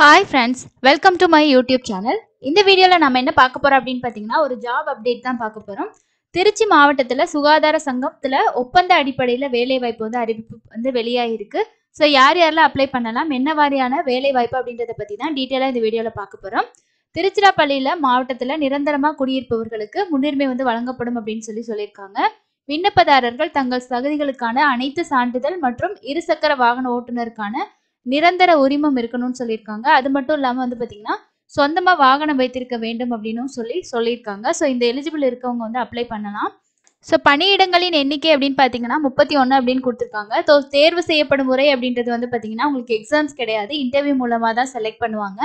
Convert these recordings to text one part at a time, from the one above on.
hi friends welcome to my YouTube channel இந்த வீடியோவில் நம்ம என்ன பார்க்க போகிறோம் அப்படின்னு பார்த்தீங்கன்னா ஒரு ஜாப் அப்டேட் தான் பார்க்க போகிறோம் திருச்சி மாவட்டத்தில் சுகாதார சங்கத்தில் ஒப்பந்த அடிப்படையில் வேலைவாய்ப்பு வந்து அறிவிப்பு வந்து வெளியாகிருக்கு ஸோ யார் யாரெல்லாம் அப்ளை பண்ணலாம் என்ன மாதிரியான வேலைவாய்ப்பு அப்படின்றத பற்றி தான் டீட்டெயிலாக இந்த வீடியோவில் பார்க்க போகிறோம் திருச்சிராப்பள்ளியில் மாவட்டத்தில் நிரந்தரமாக குடியிருப்பவர்களுக்கு முன்னுரிமை வந்து வழங்கப்படும் அப்படின்னு சொல்லி சொல்லியிருக்காங்க விண்ணப்பதாரர்கள் தங்கள் தகுதிகளுக்கான அனைத்து சான்றிதழ் மற்றும் இருசக்கர வாகன ஓட்டுநருக்கான நிரந்தர உரிமம் இருக்கணும்னு சொல்லியிருக்காங்க அது மட்டும் இல்லாமல் வந்து பார்த்தீங்கன்னா சொந்தமாக வாகனம் வைத்திருக்க வேண்டும் அப்படின்னு சொல்லி சொல்லியிருக்காங்க ஸோ இந்த எலிஜிபிள் இருக்கவங்க வந்து அப்ளை பண்ணலாம் ஸோ பணியிடங்களின் எண்ணிக்கை அப்படின்னு பார்த்தீங்கன்னா முப்பத்தி ஒன்று அப்படின்னு கொடுத்துருக்காங்க ஸோ தேர்வு செய்யப்படும் முறை அப்படின்றது வந்து பார்த்தீங்கன்னா உங்களுக்கு எக்ஸாம்ஸ் கிடையாது இன்டர்வியூ மூலமாக தான் செலக்ட் பண்ணுவாங்க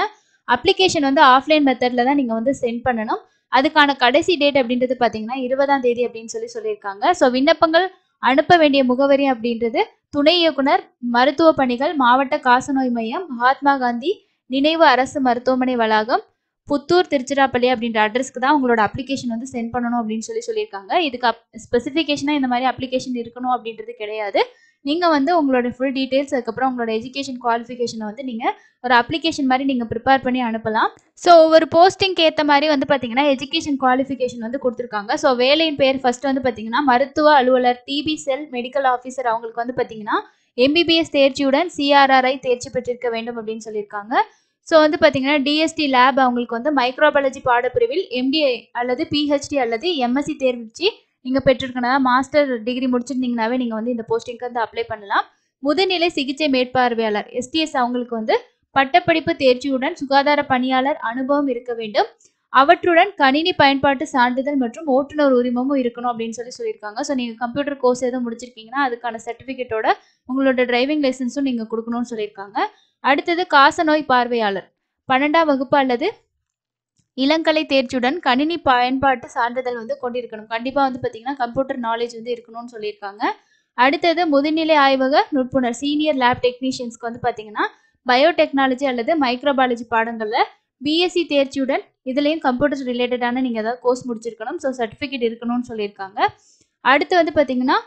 அப்ளிகேஷன் வந்து ஆஃப்லைன் மெத்தடில் தான் நீங்கள் வந்து சென்ட் பண்ணணும் அதுக்கான கடைசி டேட் அப்படின்றது பார்த்தீங்கன்னா இருபதாம் தேதி அப்படின்னு சொல்லி சொல்லியிருக்காங்க ஸோ விண்ணப்பங்கள் அனுப்ப வேண்டிய முகவரி அப்படின்றது துணை இயக்குனர் மருத்துவ பணிகள் மாவட்ட காசநோய் மையம் மகாத்மா காந்தி நினைவு அரசு மருத்துவமனை வளாகம் புத்தூர் திருச்சிராப்பள்ளி அப்படின்ற அட்ரஸ்க்கு தான் உங்களோட அப்ளிகேஷன் வந்து சென்ட் பண்ணணும் அப்படின்னு சொல்லி சொல்லியிருக்காங்க இதுக்கு ஸ்பெசிஃபிகேஷனாக இந்த மாதிரி அப்ளிகேஷன் இருக்கணும் அப்படின்றது கிடையாது நீங்கள் வந்து உங்களோட ஃபுல் டீட்டெயில்ஸ் அதுக்கப்புறம் உங்களோட எஜுகேஷன் குவாலிஃபிகேஷனை வந்து நீங்கள் ஒரு அப்ளிகேஷன் மாதிரி நீங்கள் ப்ரிப்பேர் பண்ணி அனுப்பலாம் ஸோ ஒவ்வொரு போஸ்டிங்க்கு ஏற்ற மாதிரி வந்து பார்த்தீங்கன்னா எஜுகேஷன் குவாலிஃபிகேஷன் வந்து கொடுத்துருக்காங்க ஸோ வேலையின் பேர் ஃபர்ஸ்ட் வந்து பார்த்தீங்கன்னா மருத்துவ அலுவலர் டிபி செல் மெடிக்கல் ஆஃபீஸர் அவங்களுக்கு வந்து பார்த்தீங்கன்னா எம்பிபிஎஸ் தேர்ச்சியுடன் சிஆர்ஆர்ஐ தேர்ச்சி பெற்றிருக்க வேண்டும் அப்படின்னு சொல்லியிருக்காங்க ஸோ வந்து பார்த்தீங்கன்னா டிஎஸ்டி லேப் அவங்களுக்கு வந்து மைக்ரோபாலஜி பாடப்பிரிவில் எம்டிஏ அல்லது பிஹெச்டி அல்லது எம்எஸ்சி தேர்ச்சி நீங்கள் பெற்றிருக்கனா மாஸ்டர் டிகிரி முடிச்சிருந்தீங்கனாவே நீங்கள் வந்து இந்த போஸ்டிங்க்கு வந்து அப்ளை பண்ணலாம் முதுநிலை சிகிச்சை மேற்பார்வையாளர் எஸ்டிஎஸ் அவங்களுக்கு வந்து பட்டப்படிப்பு தேர்ச்சியுடன் சுகாதார பணியாளர் அனுபவம் இருக்க வேண்டும் அவற்றுடன் கணினி பயன்பாட்டு சான்றிதழ் மற்றும் ஓட்டுநர் உரிமமும் இருக்கணும் அப்படின்னு சொல்லி சொல்லியிருக்காங்க ஸோ நீங்கள் கம்ப்யூட்டர் கோர்ஸ் எதுவும் முடிச்சிருக்கீங்கன்னா அதுக்கான சர்டிஃபிகேட்டோட உங்களோட டிரைவிங் லைசன்ஸும் நீங்கள் கொடுக்கணும்னு சொல்லியிருக்காங்க அடுத்தது காசநோய் பார்வையாளர் பன்னெண்டாம் வகுப்பு அல்லது இளங்கலை தேர்ச்சியுடன் கணினி பயன்பாட்டு சான்றிதழ் வந்து கொண்டிருக்கணும் கண்டிப்பாக வந்து பார்த்தீங்கன்னா கம்ப்யூட்டர் நாலேஜ் வந்து இருக்கணும்னு சொல்லியிருக்காங்க அடுத்தது முதுநிலை ஆய்வக நுட்புணர் சீனியர் லேப் டெக்னீஷியன்ஸ்க்கு வந்து பார்த்தீங்கன்னா பயோடெக்னாலஜி அல்லது மைக்ரோபாலஜி பாடங்களில் பிஎஸ்சி தேர்ச்சியுடன் இதுலேயும் கம்ப்யூட்டர்ஸ் ரிலேட்டடான நீங்கள் ஏதாவது கோர்ஸ் முடிச்சிருக்கணும் ஸோ சர்டிஃபிகேட் இருக்கணும்னு சொல்லியிருக்காங்க அடுத்து வந்து பார்த்தீங்கன்னா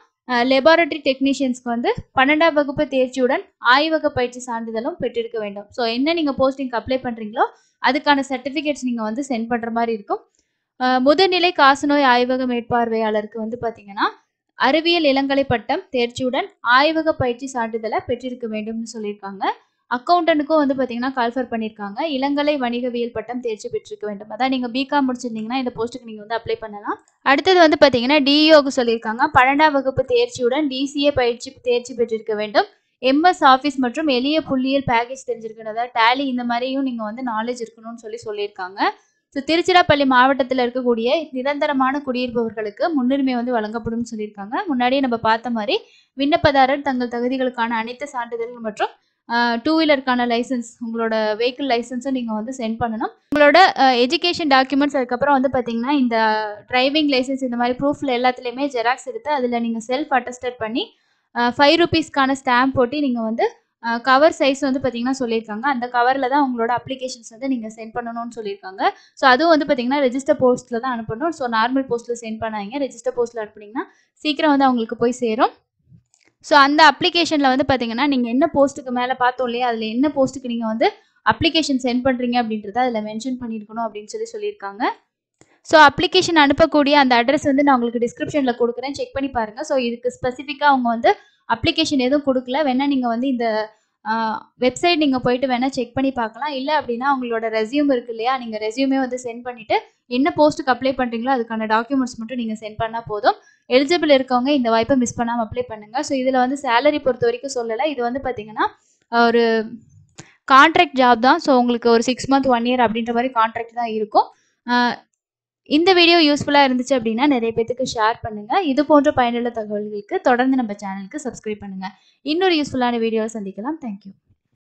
லெபார்டரி டெக்னீஷியன்ஸ்க்கு வந்து பன்னெண்டாம் வகுப்பு தேர்ச்சியுடன் ஆய்வக பயிற்சி சான்றிதழும் பெற்றிருக்க வேண்டும் ஸோ என்ன நீங்கள் போஸ்டிங்க்கு அப்ளை பண்ணுறீங்களோ அதுக்கான சர்டிஃபிகேட்ஸ் நீங்கள் வந்து சென்ட் பண்ணுற மாதிரி இருக்கும் முதுநிலை காசநோய் ஆய்வக மேற்பார்வையாளருக்கு வந்து பார்த்தீங்கன்னா அறிவியல் இளங்கலை பட்டம் தேர்ச்சியுடன் ஆய்வக பயிற்சி சான்றிதழை பெற்றிருக்க வேண்டும்னு சொல்லியிருக்காங்க அக்கௌண்டனுக்கும் வந்து பார்த்தீங்கன்னா கால்ஃபர் பண்ணியிருக்காங்க இளங்கலை வணிகவியல் பட்டம் தேர்ச்சி பெற்றிருக்க வேண்டும் அதான் நீங்கள் பிகாம் முடிச்சிருந்தீங்கன்னா இந்த போஸ்ட்டுக்கு நீங்கள் வந்து அப்ளை பண்ணலாம் அடுத்தது வந்து பார்த்தீங்கன்னா டிஇஓக்கு சொல்லியிருக்காங்க பன்னெண்டாம் வகுப்பு தேர்ச்சியுடன் டிசிஏ பயிற்சி தேர்ச்சி பெற்றிருக்க வேண்டும் எம்எஸ் ஆஃபீஸ் மற்றும் எளிய புள்ளியல் பேக்கேஜ் அதாவது டேலி இந்த மாதிரியும் நீங்கள் வந்து நாலேஜ் இருக்கணும்னு சொல்லி சொல்லியிருக்காங்க ஸோ திருச்சிராப்பள்ளி மாவட்டத்தில் இருக்கக்கூடிய நிரந்தரமான குடியிருப்பவர்களுக்கு முன்னுரிமை வந்து வழங்கப்படும் சொல்லியிருக்காங்க முன்னாடியே நம்ம பார்த்த மாதிரி விண்ணப்பதாரர் தங்கள் தகுதிகளுக்கான அனைத்து சான்றிதழ்கள் மற்றும் டூ வீலருக்கான லைசன்ஸ் உங்களோட வெஹிக்கிள் லைசன்ஸும் நீங்கள் வந்து சென்ட் பண்ணணும் உங்களோட எஜுகேஷன் டாக்குமெண்ட்ஸ் அதுக்கப்புறம் வந்து பார்த்தீங்கன்னா இந்த டிரைவிங் லைசன்ஸ் இந்த மாதிரி ப்ரூஃபில் எல்லாத்துலேயுமே ஜெராக்ஸ் எடுத்து அதில் நீங்கள் செல்ஃப் அட்டஸ்டட் பண்ணி ஃபைவ் ருபீஸ்க்கான ஸ்டாம்ப் போட்டு நீங்கள் வந்து கவர் சைஸ் வந்து பார்த்தீங்கன்னா சொல்லியிருக்காங்க அந்த கவரில் தான் உங்களோட அப்ளிகேஷன்ஸ் வந்து நீங்கள் சென்ட் பண்ணணும்னு சொல்லியிருக்காங்க ஸோ அதுவும் வந்து பார்த்தீங்கன்னா ரெஜிஸ்டர் போஸ்ட்டில் தான் அனுப்பணும் ஸோ நார்மல் போஸ்ட்டில் சென்ட் பண்ணாங்க ரெஜிஸ்டர் போஸ்ட்டில் அனுப்புனீங்கன்னா சீக்கிரம் வந்து அவங்களுக்கு போய் சேரும் ஸோ அந்த அப்ளிகேஷனில் வந்து பார்த்தீங்கன்னா நீங்கள் என்ன போஸ்ட்டுக்கு மேலே பார்த்தோம் இல்லையா அதில் என்ன போஸ்ட்டுக்கு நீங்கள் வந்து அப்ளிகேஷன் சென்ட் பண்ணுறீங்க அப்படின்றத அதில் மென்ஷன் பண்ணியிருக்கணும் அப்படின்னு சொல்லி சொல்லியிருக்காங்க ஸோ அப்ளிகேஷன் அனுப்பக்கூடிய அந்த அட்ரஸ் வந்து நான் உங்களுக்கு டிஸ்கிரிப்ஷனில் கொடுக்குறேன் செக் பண்ணி பாருங்கள் ஸோ இதுக்கு ஸ்பெசிஃபிக்காக அவங்க வந்து அப்ளிகேஷன் எதுவும் கொடுக்கல வேணால் நீங்கள் வந்து இந்த வெப்சைட் நீங்கள் போயிட்டு வேணால் செக் பண்ணி பார்க்கலாம் இல்லை அப்படின்னா உங்களோட ரெசியூம் இருக்கு இல்லையா நீங்கள் ரெசியூமே வந்து சென்ட் பண்ணிவிட்டு என்ன போஸ்ட்டுக்கு அப்ளை பண்ணுறீங்களோ அதுக்கான டாக்குமெண்ட்ஸ் மட்டும் நீங்கள் சென்ட் பண்ணால் போதும் எலிஜிபிள் இருக்கவங்க இந்த வாய்ப்பை மிஸ் பண்ணாமல் அப்ளை பண்ணுங்கள் ஸோ இதில் வந்து சேலரி பொறுத்த வரைக்கும் சொல்லலை இது வந்து பார்த்தீங்கன்னா ஒரு கான்ட்ராக்ட் ஜாப் தான் ஸோ உங்களுக்கு ஒரு சிக்ஸ் மந்த் ஒன் இயர் அப்படின்ற மாதிரி கான்ட்ராக்ட் தான் இருக்கும் இந்த வீடியோ யூஸ்ஃபுல்லாக இருந்துச்சு அப்படின்னா நிறைய பேத்துக்கு ஷேர் பண்ணுங்கள் இது போன்ற பயனுள்ள தகவல்களுக்கு தொடர்ந்து நம்ம சேனலுக்கு சப்ஸ்கிரைப் பண்ணுங்கள் இன்னொரு யூஸ்ஃபுல்லான வீடியோவை சந்திக்கலாம் தேங்க்யூ